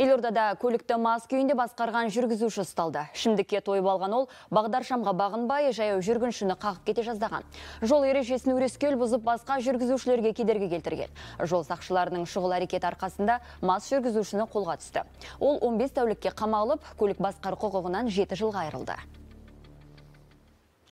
Елордада көлікті мас күйінде басқарған жүргізуші ұсталды. Ішімдікке тойып алған ол бағдаршамға бағынбай жаяу жүргіншіні қағып кете жаздаған. Жол ережесін өрескел бұзып басқа жүргізушілерге кедергі келтірген. Жол сақшыларының шұғыл әрекет арқасында мас жүргізушіні қолға түсті. Ол 15 тәулікке қамалып, көлік басқару құқығынан 7 жылға айырылды.